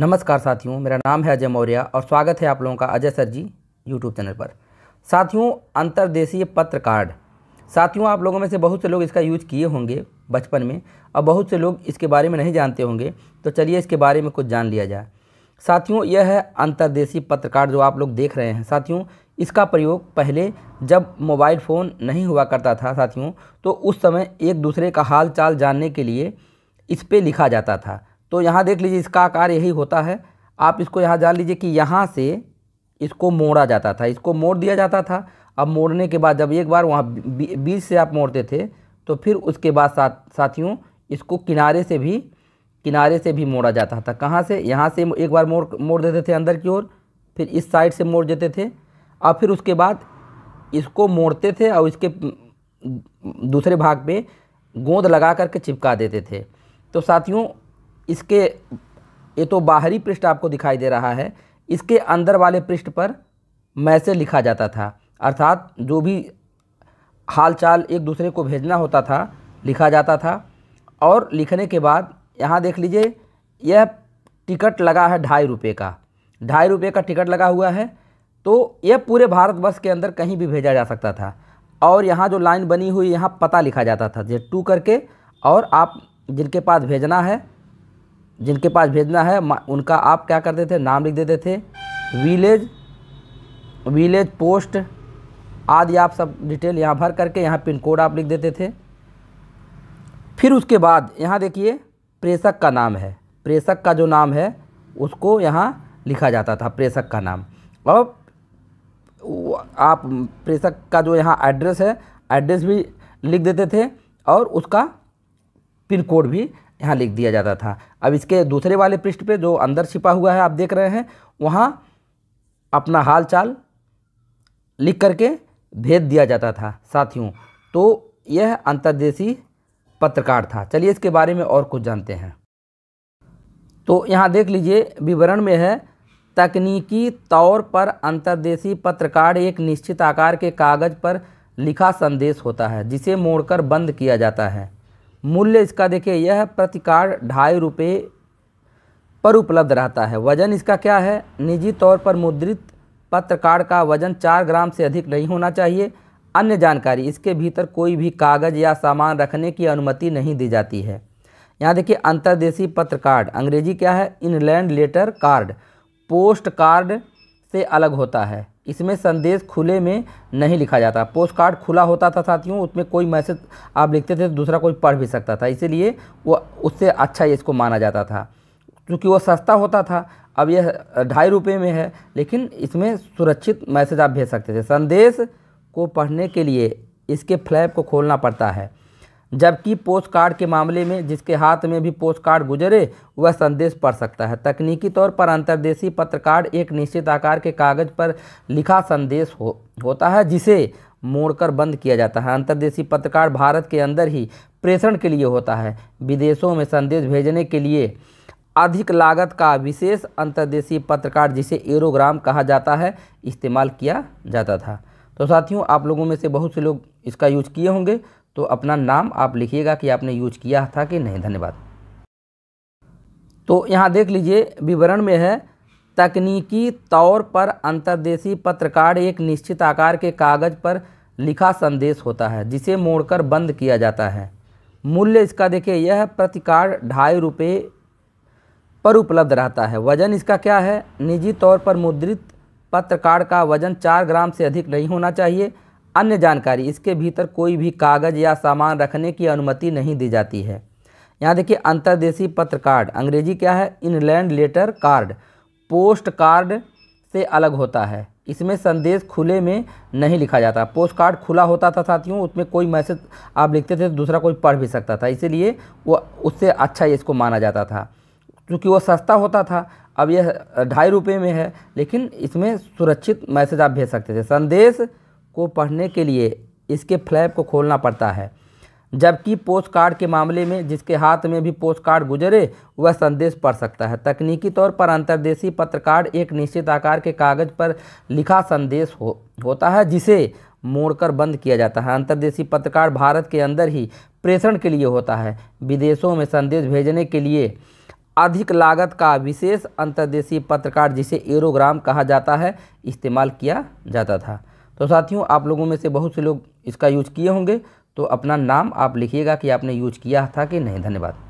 नमस्कार साथियों मेरा नाम है अजय मौर्य और स्वागत है आप लोगों का Ajay sir ji YouTube channel पर साथियों अंतर्देशीय पत्र कार्ड साथियों आप लोगों में से बहुत से लोग इसका यूज किए होंगे बचपन में और बहुत से लोग इसके बारे में नहीं जानते होंगे तो चलिए इसके बारे में कुछ जान लिया जाए साथियों यह है अंतर्देशीय पत्र कार्ड जो आप लोग देख रहे हैं साथियों इसका प्रयोग पहले जब मोबाइल फ़ोन नहीं हुआ करता था साथियों तो उस समय एक दूसरे का हाल चाल जानने के लिए इस पर लिखा जाता था तो यहाँ देख लीजिए इसका आकार यही होता है आप इसको यहाँ जान लीजिए कि यहाँ से इसको मोड़ा जाता था इसको मोड़ दिया जाता था अब मोड़ने के बाद जब एक बार वहाँ बीच से आप मोड़ते थे तो फिर उसके बाद साथ साथियों इसको किनारे से भी किनारे से भी मोड़ा जाता था कहाँ से यहाँ से एक बार मोड़ मोड़ देते थे अंदर की ओर फिर इस साइड से मोड़ देते थे और फिर उसके बाद इसको मोड़ते थे और इसके दूसरे भाग पे गोंद लगा करके चिपका देते थे तो साथियों इसके ये तो बाहरी पृष्ठ आपको दिखाई दे रहा है इसके अंदर वाले पृष्ठ पर मैसेज लिखा जाता था अर्थात जो भी हालचाल एक दूसरे को भेजना होता था लिखा जाता था और लिखने के बाद यहाँ देख लीजिए यह टिकट लगा है ढाई रुपये का ढाई रुपये का टिकट लगा हुआ है तो यह पूरे भारतवर्ष के अंदर कहीं भी भेजा जा सकता था और यहाँ जो लाइन बनी हुई यहाँ पता लिखा जाता था जे टू करके और आप जिनके पास भेजना है जिनके पास भेजना है उनका आप क्या करते थे नाम लिख देते थे विलेज विलेज पोस्ट आदि आप सब डिटेल यहाँ भर करके यहाँ पिन कोड आप लिख देते थे फिर उसके बाद यहाँ देखिए प्रेषक का नाम है प्रेषक का जो नाम है उसको यहाँ लिखा जाता था प्रेषक का नाम अब आप प्रेषक का जो यहाँ एड्रेस है एड्रेस भी लिख देते थे और उसका पिन कोड भी यहाँ लिख दिया जाता था अब इसके दूसरे वाले पृष्ठ पे जो अंदर छिपा हुआ है आप देख रहे हैं वहाँ अपना हाल चाल लिख करके भेज दिया जाता था साथियों तो यह अंतर्देशी पत्रकार था चलिए इसके बारे में और कुछ जानते हैं तो यहाँ देख लीजिए विवरण में है तकनीकी तौर पर अंतर्देशीय पत्रकार एक निश्चित आकार के कागज़ पर लिखा संदेश होता है जिसे मोड़कर बंद किया जाता है मूल्य इसका देखिए यह प्रति कार्ड ढाई रुपये पर उपलब्ध रहता है वजन इसका क्या है निजी तौर पर मुद्रित पत्र कार्ड का वजन चार ग्राम से अधिक नहीं होना चाहिए अन्य जानकारी इसके भीतर कोई भी कागज़ या सामान रखने की अनुमति नहीं दी जाती है यहाँ देखिए अंतर्देशीय पत्र कार्ड अंग्रेजी क्या है inland letter card post card से अलग होता है इसमें संदेश खुले में नहीं लिखा जाता पोस्ट कार्ड खुला होता था साथियों उसमें कोई मैसेज आप लिखते थे तो दूसरा कोई पढ़ भी सकता था इसीलिए वो उससे अच्छा इसको माना जाता था क्योंकि वो सस्ता होता था अब यह ढाई रुपये में है लेकिन इसमें सुरक्षित मैसेज आप भेज सकते थे संदेश को पढ़ने के लिए इसके फ्लैप को खोलना पड़ता है जबकि पोस्ट कार्ड के मामले में जिसके हाथ में भी पोस्ट कार्ड गुजरे वह संदेश पढ़ सकता है तकनीकी तौर पर अंतर्देशीय पत्र कार्ड एक निश्चित आकार के कागज़ पर लिखा संदेश हो होता है जिसे मोड़कर बंद किया जाता है अंतर्देशीय पत्र कार्ड भारत के अंदर ही प्रेषण के लिए होता है विदेशों में संदेश भेजने के लिए अधिक लागत का विशेष अंतर्देशीय पत्र कार्ड जिसे एरोग्राम कहा जाता है इस्तेमाल किया जाता था तो साथियों आप लोगों में से बहुत से लोग इसका यूज किए होंगे तो अपना नाम आप लिखिएगा कि आपने यूज किया था कि नहीं धन्यवाद तो यहाँ देख लीजिए विवरण में है तकनीकी तौर पर अंतर्देशीय पत्रकार एक निश्चित आकार के कागज़ पर लिखा संदेश होता है जिसे मोड़कर बंद किया जाता है मूल्य इसका देखिए यह प्रतिकार ढाई रुपये पर उपलब्ध रहता है वजन इसका क्या है निजी तौर पर मुद्रित पत्रकार का वजन चार ग्राम से अधिक नहीं होना चाहिए अन्य जानकारी इसके भीतर कोई भी कागज़ या सामान रखने की अनुमति नहीं दी जाती है यहाँ देखिए अंतर्देशीय पत्र कार्ड अंग्रेजी क्या है inland letter card post card से अलग होता है इसमें संदेश खुले में नहीं लिखा जाता पोस्ट कार्ड खुला होता था साथियों उसमें कोई मैसेज आप लिखते थे तो दूसरा कोई पढ़ भी सकता था इसीलिए वो उससे अच्छा इसको माना जाता था क्योंकि वो सस्ता होता था अब यह ढाई रुपये में है लेकिन इसमें सुरक्षित मैसेज आप भेज सकते थे संदेश को पढ़ने के लिए इसके फ्लैप को खोलना पड़ता है जबकि पोस्ट कार्ड के मामले में जिसके हाथ में भी पोस्ट कार्ड गुजरे वह संदेश पढ़ सकता है तकनीकी तौर पर अंतर्देशीय पत्र कार्ड एक निश्चित आकार के कागज़ पर लिखा संदेश हो होता है जिसे मोड़कर बंद किया जाता है अंतर्देशीय पत्र कार्ड भारत के अंदर ही प्रेषण के लिए होता है विदेशों में संदेश भेजने के लिए अधिक लागत का विशेष अंतर्देशीय पत्रकार जिसे एरोग्राम कहा जाता है इस्तेमाल किया जाता था तो साथियों आप लोगों में से बहुत से लोग इसका यूज किए होंगे तो अपना नाम आप लिखिएगा कि आपने यूज किया था कि नहीं धन्यवाद